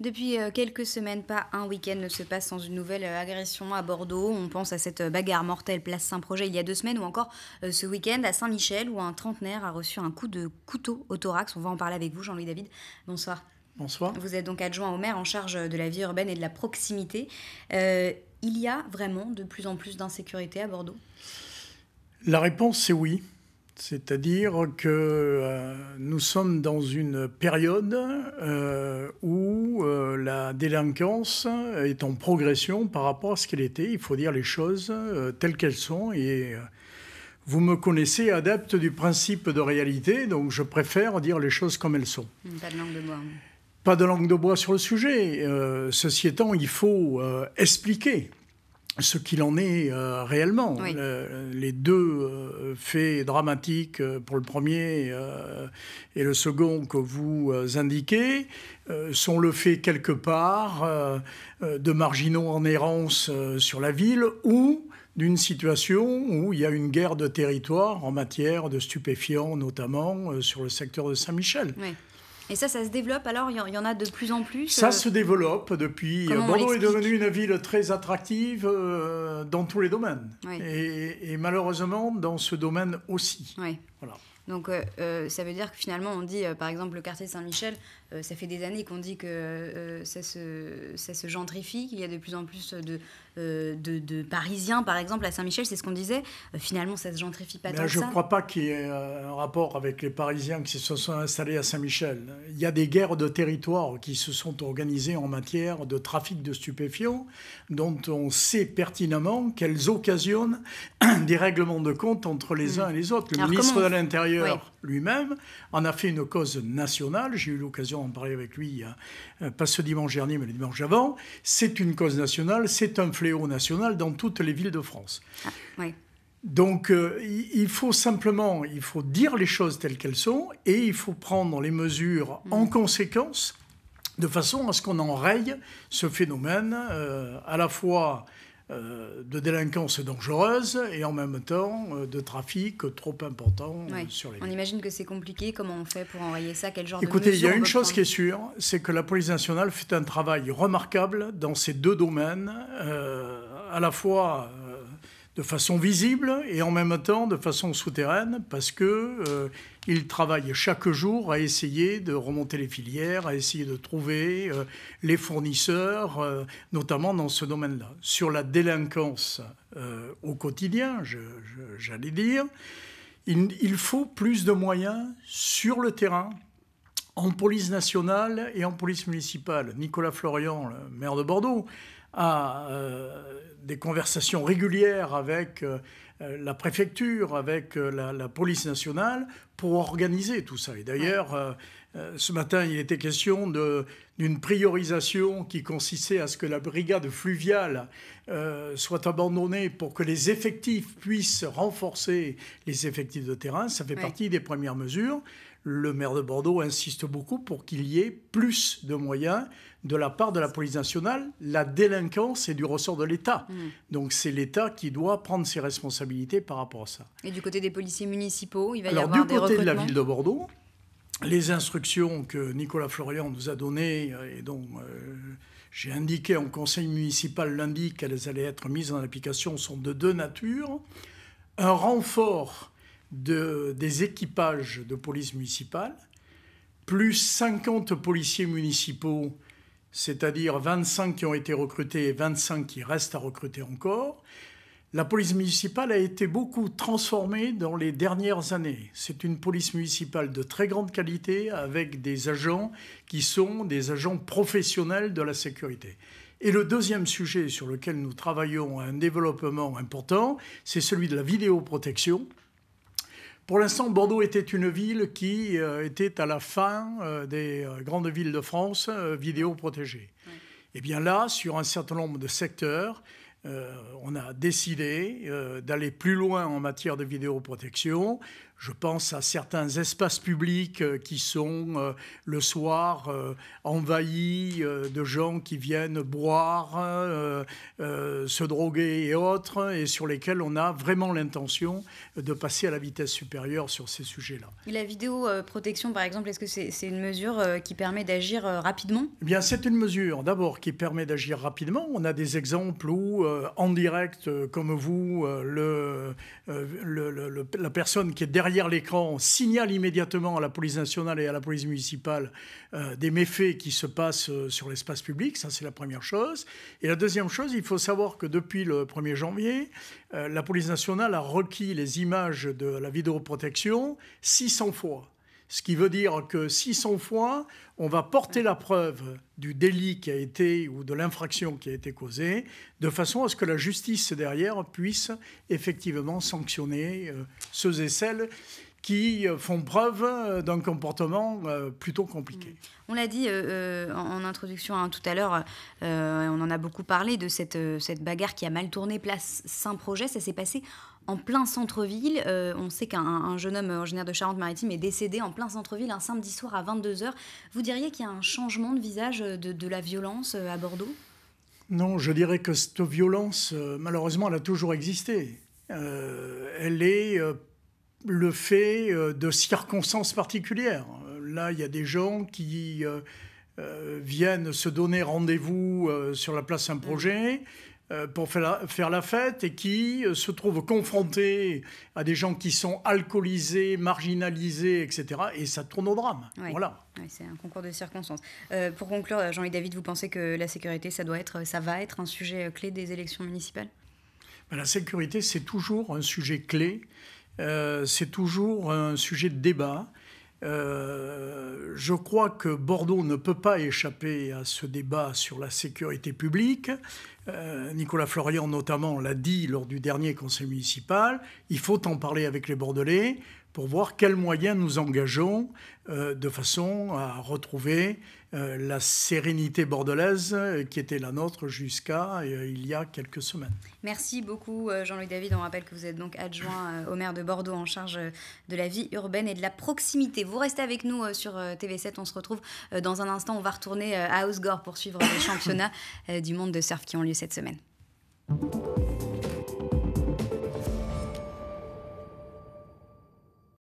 Depuis euh, quelques semaines, pas un week-end ne se passe sans une nouvelle euh, agression à Bordeaux. On pense à cette euh, bagarre mortelle place Saint-Projet il y a deux semaines ou encore ce week-end à Saint-Michel où un trentenaire a reçu un coup de couteau au thorax. On va en parler avec vous, Jean-Louis David. Bonsoir. Bonsoir. Vous êtes donc adjoint au maire en charge de la vie urbaine et de la proximité. il y a vraiment de plus en plus d'insécurité à Bordeaux La réponse, c'est oui. C'est-à-dire que euh, nous sommes dans une période euh, où euh, la délinquance est en progression par rapport à ce qu'elle était. Il faut dire les choses telles qu'elles sont. Et vous me connaissez adepte du principe de réalité, donc je préfère dire les choses comme elles sont. Pas de langue de bois. Pas de langue de bois sur le sujet. ceci étant, il faut expliquer ce qu'il en est euh, réellement. les deux euh, faits dramatiques euh, pour le premier et le second que vous indiquez sont le fait quelque part de marginaux en errance sur la ville ou d'une situation où il y a une guerre de territoire en matière de stupéfiants, notamment sur le secteur de Saint-Michel. Et ça, ça se développe alors Il y, en a de plus en plus Ça euh, se développe depuis. Euh, Bordeaux est devenue une ville très attractive euh, dans tous les domaines. Et, et, malheureusement, dans ce domaine aussi. Oui. Voilà. Donc euh, euh, ça veut dire que finalement, on dit, euh, par exemple, le quartier Saint-Michel, ça fait des années qu'on dit que ça, se, ça se gentrifie, qu'il y a de plus en plus de, de, Parisiens, par exemple, à Saint-Michel, c'est ce qu'on disait. finalement, ça se gentrifie pas Mais tant je Je ne crois pas qu'il y ait un rapport avec les Parisiens qui se sont installés à Saint-Michel. Il y a des guerres de territoire qui se sont organisées en matière de trafic de stupéfiants, dont on sait pertinemment qu'elles occasionnent des règlements de compte entre les mm. uns et les autres. Le ministre de l'Intérieur lui-même, en a fait une cause nationale. J'ai eu l'occasion d'en parler avec lui, hein. euh, pas ce dimanche dernier, mais le dimanche avant. C'est une cause nationale, c'est un fléau national dans toutes les villes de France. Ah, Donc euh, il faut simplement, il faut dire les choses telles qu'elles sont et il faut prendre les mesures mm. en conséquence de façon à ce qu'on enraye ce phénomène euh, à la fois euh, de délinquance dangereuse et en même temps euh, de trafic trop important euh, sur les. On imagine que c'est compliqué. Comment on fait pour enrayer ça Quel genre Écoutez, il y a une chose qui est sûre, c'est que la police nationale fait un travail remarquable dans ces deux domaines, à la fois de façon visible et en même temps de façon souterraine, parce que euh, travaillent chaque jour à essayer de remonter les filières, à essayer de trouver euh, les fournisseurs, euh, notamment dans ce domaine-là. Sur la délinquance au quotidien, j'allais dire, il, faut plus de moyens sur le terrain en police nationale et en police municipale. Nicolas Florian, maire de Bordeaux, à euh, des conversations régulières avec euh, la préfecture, avec euh, la, police nationale, pour organiser tout ça. Et d'ailleurs, euh, euh, ce matin, il était question d'une priorisation qui consistait à ce que la brigade fluviale euh, soit abandonnée pour que les effectifs puissent renforcer les effectifs de terrain. Ça fait partie des premières mesures. Le maire de Bordeaux insiste beaucoup pour qu'il y ait plus de moyens de la part de la police nationale. La délinquance est du ressort de l'État. Hmm. Donc c'est l'État qui doit prendre ses responsabilités par rapport à ça. Et du côté des policiers municipaux, il va y avoir des de la ville de Bordeaux, les instructions que Nicolas Florian nous a données euh, et dont euh, j'ai indiqué en conseil municipal lundi qu'elles allaient être mises en application sont de deux natures. Un renfort des équipages de police municipale, plus 50 policiers municipaux, c'est-à-dire 25 qui ont été recrutés et 25 qui restent à recruter encore, la police municipale a été beaucoup transformée dans les dernières années. C'est une police municipale de très grande qualité avec des agents qui sont des agents professionnels de la sécurité. Et le deuxième sujet sur lequel nous travaillons à un développement important, c'est celui de la vidéoprotection. Pour l'instant, Bordeaux était une ville qui euh, était à la fin euh, des euh, grandes villes de France vidéo protégées. Et eh bien là, sur un certain nombre de secteurs, euh, on a décidé euh, d'aller plus loin en matière de vidéoprotection je pense à certains espaces publics euh, qui sont euh, le soir euh, envahis de gens qui viennent boire, se droguer et autres, et sur lesquels on a vraiment l'intention de passer à la vitesse supérieure sur ces sujets-là. La la vidéoprotection, par exemple, est-ce que c'est une mesure qui permet d'agir rapidement eh Bien, c'est une mesure d'abord qui permet d'agir rapidement. On a des exemples où, en direct, comme vous, la personne qui est derrière derrière l'écran, on signale immédiatement à la police nationale et à la police municipale euh, des méfaits qui se passent euh, sur l'espace public. Ça, c'est la première chose. Et la deuxième chose, il faut savoir que depuis le 1er janvier, euh, la police nationale a requis les images de la vidéoprotection 600 fois. Ce qui veut dire que 600 fois, on va porter la preuve du délit qui a été ou de l'infraction qui a été causée, de façon à ce que la justice derrière puisse effectivement sanctionner euh, ceux et celles qui euh, font preuve euh, d'un comportement euh, plutôt compliqué. Mm. On l'a dit en introduction hein, tout à l'heure, on en a beaucoup parlé de cette, cette bagarre qui a mal tourné place Saint-Projet. Ça s'est passé en plein centre-ville. on sait qu'un jeune homme ingénieur de Charente-Maritime est décédé en plein centre-ville un samedi soir à 22h. Vous diriez qu'il y a un changement de visage de, la violence à Bordeaux Non, je dirais que cette violence, malheureusement, elle a toujours existé. elle est le fait euh, de circonstances particulières. Euh, là, il y a des gens qui euh, viennent se donner rendez-vous sur la place saint projet mm. pour faire la, fête et qui se trouvent confrontés à des gens qui sont alcoolisés, marginalisés, etc. Et ça tourne au drame. Voilà. c'est un concours de circonstances. pour conclure, jean louis David, vous pensez que la sécurité, ça doit être, ça va être un sujet clé des élections municipales ben, La sécurité, c'est toujours un sujet clé. Euh, c'est toujours un sujet de débat. Euh, je crois que Bordeaux ne peut pas échapper à ce débat sur la sécurité publique. Euh, Nicolas Florian, notamment, l'a dit lors du dernier conseil municipal. Il faut en parler avec les Bordelais pour voir quels moyens nous engageons euh, de façon à retrouver euh, la sérénité bordelaise euh, qui était la nôtre jusqu'à il y a quelques semaines. Merci beaucoup Jean-Louis David. On rappelle que vous êtes donc adjoint au maire de Bordeaux en charge de la vie urbaine et de la proximité. Vous restez avec nous sur TV7. On se retrouve dans un instant. On va retourner à Osgore pour suivre les championnats du monde de surf qui ont lieu cette semaine.